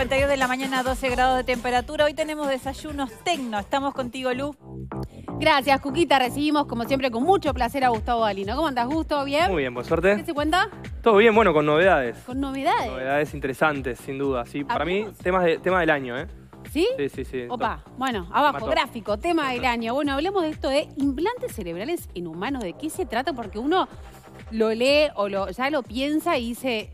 52 de la mañana, 12 grados de temperatura. Hoy tenemos desayunos tecno. Estamos contigo, Lu. Gracias, Cuquita. Recibimos, como siempre, con mucho placer a Gustavo Dalino. ¿Cómo andas, Gusto? ¿Bien? Muy bien, por suerte. ¿Qué se cuenta? Todo bien, bueno, con novedades. Con novedades. Novedades interesantes, sin duda. Sí, para mí, temas de, tema del año, ¿eh? ¿Sí? Sí, sí, sí. Opa, bueno, abajo, gráfico, tema del año. Bueno, hablemos de esto de implantes cerebrales en humanos. ¿De qué se trata? Porque uno lo lee o lo, ya lo piensa y dice,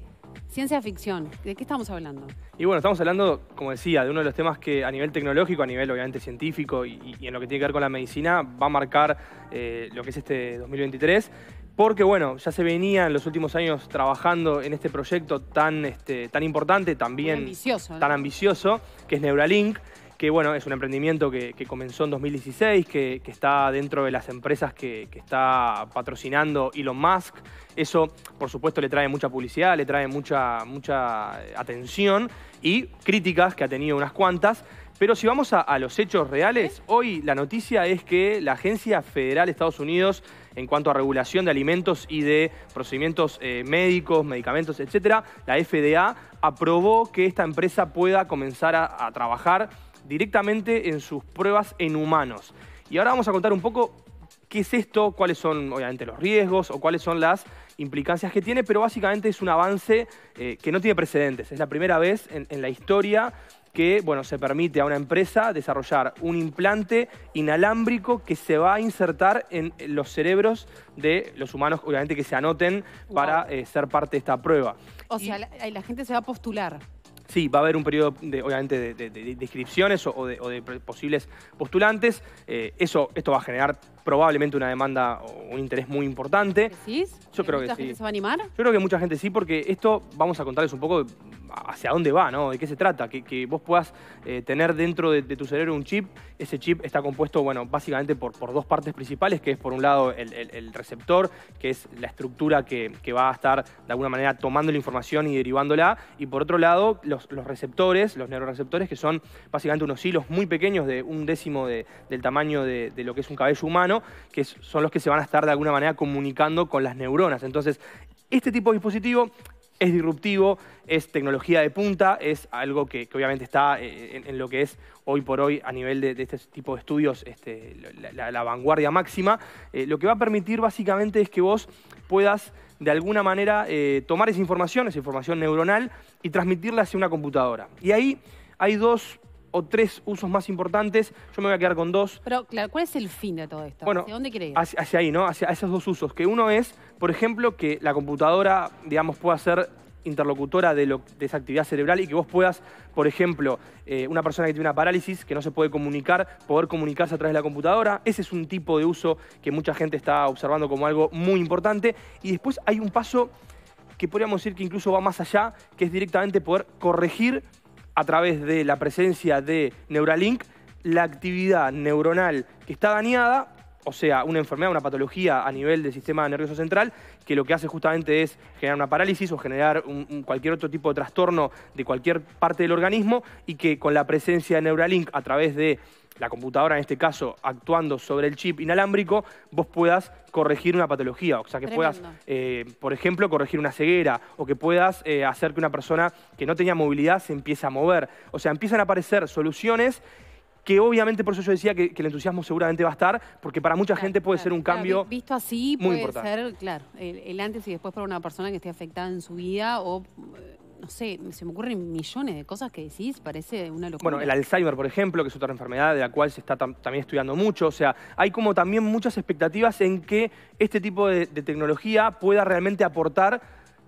Ciencia ficción, ¿de qué estamos hablando? Y bueno, estamos hablando, como decía, de uno de los temas que a nivel tecnológico, a nivel obviamente científico y, en lo que tiene que ver con la medicina, va a marcar eh, lo que es este 2023 porque bueno, ya se venía en los últimos años trabajando en este proyecto tan, este, tan importante, también tan ambicioso, que es Neuralink que bueno, es un emprendimiento que, comenzó en 2016, que, está dentro de las empresas que, está patrocinando Elon Musk. Eso, por supuesto, le trae mucha publicidad, le trae mucha, mucha eh, atención y críticas, que ha tenido unas cuantas. Pero si vamos a, los hechos reales, hoy la noticia es que la Agencia Federal de Estados Unidos en cuanto a regulación de alimentos y de procedimientos eh, médicos, medicamentos, etcétera, la FDA aprobó que esta empresa pueda comenzar a trabajar directamente en sus pruebas en humanos. Y ahora vamos a contar un poco qué es esto, cuáles son obviamente los riesgos o cuáles son las implicancias que tiene, pero básicamente es un avance eh, que no tiene precedentes. Es la primera vez en, la historia que bueno, se permite a una empresa desarrollar un implante inalámbrico que se va a insertar en los cerebros de los humanos, obviamente que se anoten para eh, ser parte de esta prueba. O sea, la gente se va a postular. Sí, va a haber un periodo, de, obviamente, de, inscripciones o, de, posibles postulantes. Eh, eso, esto va a generar probablemente una demanda o un interés muy importante. ¿Decís? Yo creo que sí. ¿Mucha gente se va a animar? Yo creo que mucha gente sí, porque esto, vamos a contarles un poco hacia dónde va, ¿no? ¿De qué se trata? Que, vos puedas eh, tener dentro de, tu cerebro un chip. Ese chip está compuesto, bueno, básicamente por, por dos partes principales, que es por un lado el, receptor, que es la estructura que, va a estar de alguna manera tomando la información y derivándola, y por otro lado los, receptores, los neuroreceptores, que son básicamente unos hilos muy pequeños de un décimo del tamaño de lo que es un cabello humano, que son los que se van a estar de alguna manera comunicando con las neuronas. Entonces, este tipo de dispositivo es disruptivo, es tecnología de punta, es algo que, obviamente está eh, en, lo que es hoy por hoy a nivel de, este tipo de estudios este, la, vanguardia máxima. Eh, lo que va a permitir básicamente es que vos puedas de alguna manera eh, tomar esa información, esa información neuronal, y transmitirla hacia una computadora. Y ahí hay dos o tres usos más importantes. Yo me voy a quedar con dos. Pero, claro, ¿cuál es el fin de todo esto? Bueno, dónde quiere ir? Hacia, ahí, ¿no? Hacia esos dos usos. Que uno es, por ejemplo, que la computadora, digamos, pueda ser interlocutora de, esa actividad cerebral y que vos puedas, por ejemplo, eh, una persona que tiene una parálisis, que no se puede comunicar, poder comunicarse a través de la computadora. Ese es un tipo de uso que mucha gente está observando como algo muy importante. Y después hay un paso que podríamos decir que incluso va más allá, que es directamente poder corregir a través de la presencia de Neuralink la actividad neuronal que está dañada, o sea, una enfermedad, una patología a nivel del sistema nervioso central, que lo que hace justamente es generar una parálisis o generar cualquier otro tipo de trastorno de cualquier parte del organismo y que con la presencia de Neuralink a través de la computadora en este caso actuando sobre el chip inalámbrico, vos puedas corregir una patología, o sea, que puedas, eh, por ejemplo, corregir una ceguera o que puedas eh, hacer que una persona que no tenía movilidad se empiece a mover. O sea, empiezan a aparecer soluciones que obviamente por eso yo decía que, el entusiasmo seguramente va a estar, porque para mucha gente puede ser un cambio. visto así, muy puede ser, claro, el, el, antes y después para una persona que esté afectada en su vida o eh, no sé, se me ocurren millones de cosas que decís, parece una locura. Bueno, el Alzheimer, por ejemplo, que es otra enfermedad de la cual se está también estudiando mucho. O sea, hay como también muchas expectativas en que este tipo de, tecnología pueda realmente aportar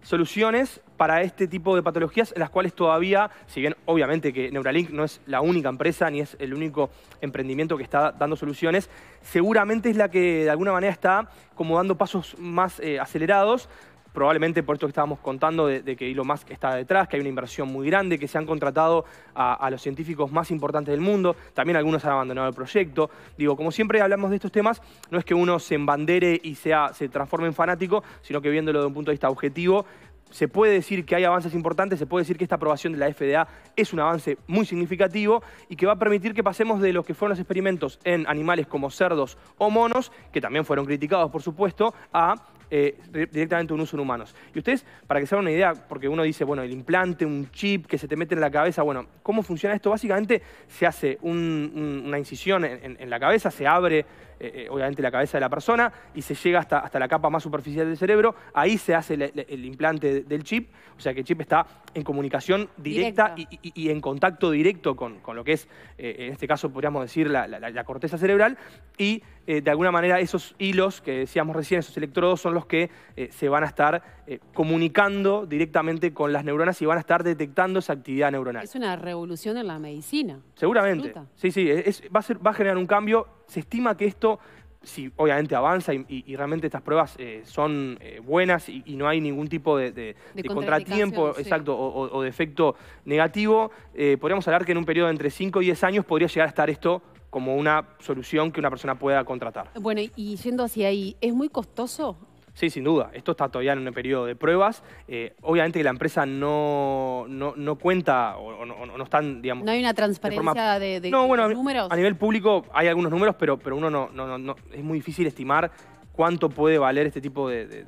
soluciones para este tipo de patologías, en las cuales todavía, si bien obviamente que Neuralink no es la única empresa ni es el único emprendimiento que está dando soluciones, seguramente es la que de alguna manera está como dando pasos más eh, acelerados probablemente por esto que estábamos contando, de, que Elon Musk está detrás, que hay una inversión muy grande, que se han contratado a, los científicos más importantes del mundo, también algunos han abandonado el proyecto. Digo, como siempre hablamos de estos temas, no es que uno se embandere y sea, se transforme en fanático, sino que viéndolo de un punto de vista objetivo, se puede decir que hay avances importantes, se puede decir que esta aprobación de la FDA es un avance muy significativo y que va a permitir que pasemos de lo que fueron los experimentos en animales como cerdos o monos, que también fueron criticados por supuesto, a eh, directamente un uso en humanos. Y ustedes, para que se hagan una idea, porque uno dice, bueno, el implante, un chip que se te mete en la cabeza, bueno, ¿cómo funciona esto? Básicamente se hace una incisión en, la cabeza, se abre eh, eh, obviamente la cabeza de la persona y se llega hasta, la capa más superficial del cerebro, ahí se hace el, implante del chip, o sea que el chip está en comunicación directa y, en contacto directo con, lo que es, en este caso podríamos decir, la, corteza cerebral y eh, de alguna manera esos hilos que decíamos recién, esos electrodos, son los que eh, se van a estar eh, comunicando directamente con las neuronas y van a estar detectando esa actividad neuronal. Es una revolución en la medicina. Seguramente. Sí, sí, va, a generar un cambio. Se estima que esto si obviamente avanza y, realmente estas pruebas son buenas y, no hay ningún tipo de, contratiempo exacto o, de efecto negativo, podríamos hablar que en un periodo de entre 5 y 10 años podría llegar a estar esto como una solución que una persona pueda contratar. Bueno, y yendo hacia ahí, ¿es muy costoso? Sí, sin duda. Esto está todavía en un periodo de pruebas. Eh, obviamente que la empresa no, no, cuenta o, no, están, digamos... No hay una transparencia de, no, números. A nivel público hay algunos números, pero, pero uno no, no, no, es muy difícil estimar cuánto puede valer este tipo de,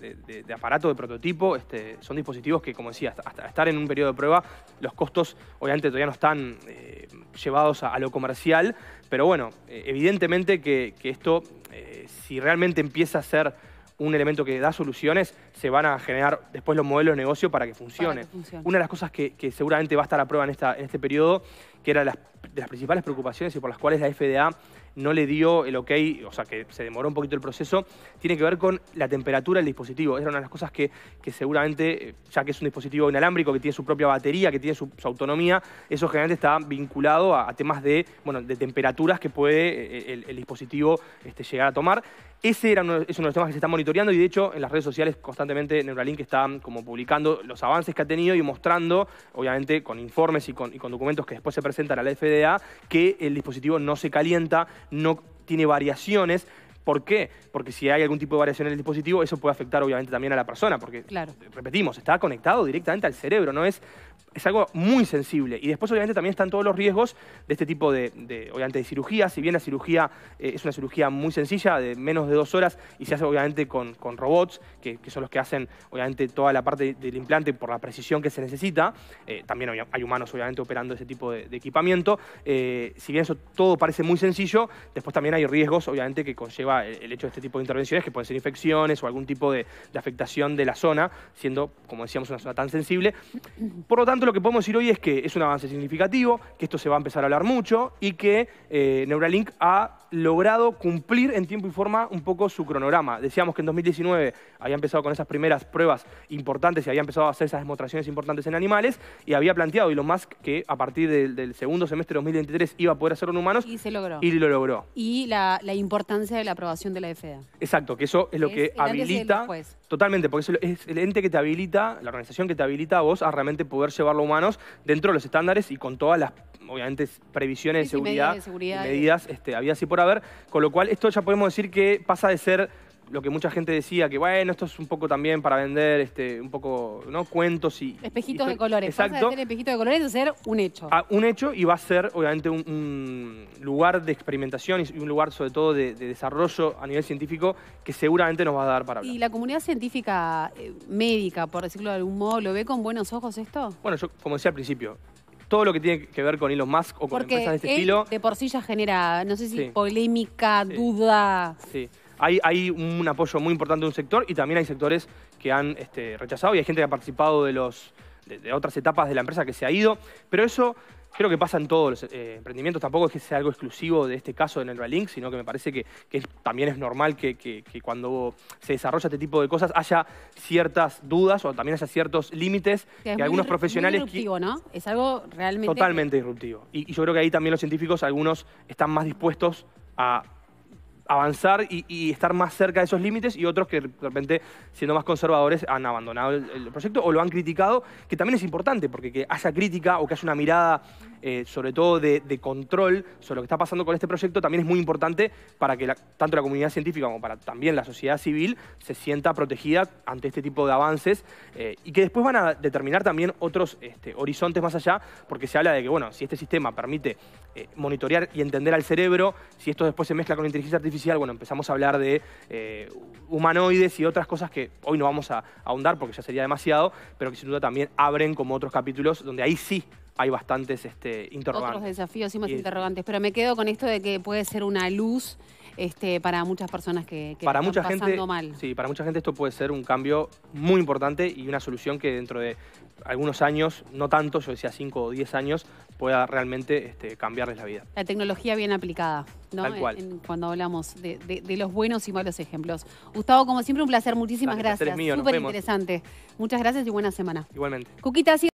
de, aparato, de prototipo. Este, son dispositivos que, como decía, hasta, estar en un periodo de prueba, los costos obviamente todavía no están eh, llevados a, lo comercial, pero bueno, eh, evidentemente que, esto, eh, si realmente empieza a ser un elemento que da soluciones, se van a generar después los modelos de negocio para que funcione. Una de las cosas que, seguramente va a estar a prueba en, en este periodo que era las, de las principales preocupaciones y por las cuales la FDA no le dio el ok, o sea que se demoró un poquito el proceso, tiene que ver con la temperatura del dispositivo. era una de las cosas que, seguramente, eh, ya que es un dispositivo inalámbrico, que tiene su propia batería, que tiene su, autonomía, eso generalmente está vinculado a, temas de, bueno, de temperaturas que puede eh, el, dispositivo este, llegar a tomar. Ese era es uno de los temas que se está monitoreando y de hecho en las redes sociales constantemente Neuralink está como publicando los avances que ha tenido y mostrando, obviamente con informes y con, documentos que después se presentan la FDA que el dispositivo no se calienta, no tiene variaciones, ¿Por qué? Porque si hay algún tipo de variación en el dispositivo, eso puede afectar obviamente también a la persona, porque, repetimos, está conectado directamente al cerebro, no es es algo muy sensible. Y después, obviamente, también están todos los riesgos de este tipo de, obviamente, de cirugía. Si bien la cirugía eh, es una cirugía muy sencilla, de menos de dos horas, y se hace, obviamente, con, con robots, que, son los que hacen, obviamente, toda la parte del implante por la precisión que se necesita. Eh, también hay humanos, obviamente, operando ese tipo de, equipamiento. Eh, si bien eso todo parece muy sencillo, después también hay riesgos, obviamente, que conlleva el hecho de este tipo de intervenciones, que pueden ser infecciones o algún tipo de, afectación de la zona, siendo, como decíamos, una zona tan sensible. Por lo tanto, lo que podemos decir hoy es que es un avance significativo, que esto se va a empezar a hablar mucho y que eh, Neuralink ha logrado cumplir en tiempo y forma un poco su cronograma. Decíamos que en 2019 había empezado con esas primeras pruebas importantes y había empezado a hacer esas demostraciones importantes en animales y había planteado y lo más que a partir del, segundo semestre de 2023 iba a poder hacerlo en humanos. Y se logró. Y lo logró. Y la, la importancia de la aprobación de la FDA. Exacto, que eso es lo que habilita. totalmente, porque es el ente que te habilita, la organización que te habilita a vos a realmente poder llevarlo a humanos dentro de los estándares y con todas las, obviamente, previsiones de, seguridad, medidas, y eh. este, había así por haber. Con lo cual, esto ya podemos decir que pasa de ser lo que mucha gente decía, que bueno, esto es un poco también para vender este, un poco, ¿no? Cuentos y. Espejitos de colores. Exacto. de espejitos de colores a ser un hecho. Ah, un hecho y va a ser, obviamente, un, lugar de experimentación y un lugar, sobre todo, de, desarrollo a nivel científico que seguramente nos va a dar para hablar. ¿Y la comunidad científica eh, médica, por decirlo de algún modo, lo ve con buenos ojos esto? Bueno, yo, como decía al principio, todo lo que tiene que ver con Elon Musk o con empresas de este estilo. De por sí ya genera, no sé si polémica, duda. Sí hay, un apoyo muy importante de un sector y también hay sectores que han este, rechazado y hay gente que ha participado de, los, otras etapas de la empresa que se ha ido. Pero eso creo que pasa en todos los eh, emprendimientos. Tampoco es que sea algo exclusivo de este caso de el sino que me parece que, también es normal que, cuando se desarrolla este tipo de cosas haya ciertas dudas o también haya ciertos límites que, algunos profesionales... Es disruptivo, ¿no? Es algo realmente... Totalmente disruptivo. y yo creo que ahí también los científicos, algunos están más dispuestos a avanzar y, estar más cerca de esos límites y otros que de repente, siendo más conservadores, han abandonado el, el proyecto o lo han criticado, que también es importante, porque que haya crítica o que haya una mirada eh, sobre todo de, control sobre lo que está pasando con este proyecto, también es muy importante para que tanto la comunidad científica como para también la sociedad civil se sienta protegida ante este tipo de avances eh, y que después van a determinar también otros este, horizontes más allá, porque se habla de que, bueno, si este sistema permite eh, monitorear y entender al cerebro, si esto después se mezcla con inteligencia artificial, bueno, empezamos a hablar de humanoides y otras cosas que hoy no vamos a ahondar porque ya sería demasiado, pero que sin duda también abren como otros capítulos donde ahí sí hay bastantes este, interrogantes. Otros desafíos y más interrogantes, pero me quedo con esto de que puede ser una luz este, para muchas personas que, están mucha pasando mal. Sí, para mucha gente esto puede ser un cambio muy importante y una solución que dentro de algunos años, no tanto, yo decía 5 o 10 años, pueda realmente este, cambiarles la vida. La tecnología bien aplicada, ¿no? Tal cual. cuando hablamos de, los buenos y malos ejemplos. Gustavo, como siempre, un placer. Muchísimas gracias. Súper interesante. Muchas gracias y buena semana. Igualmente. Cuquita,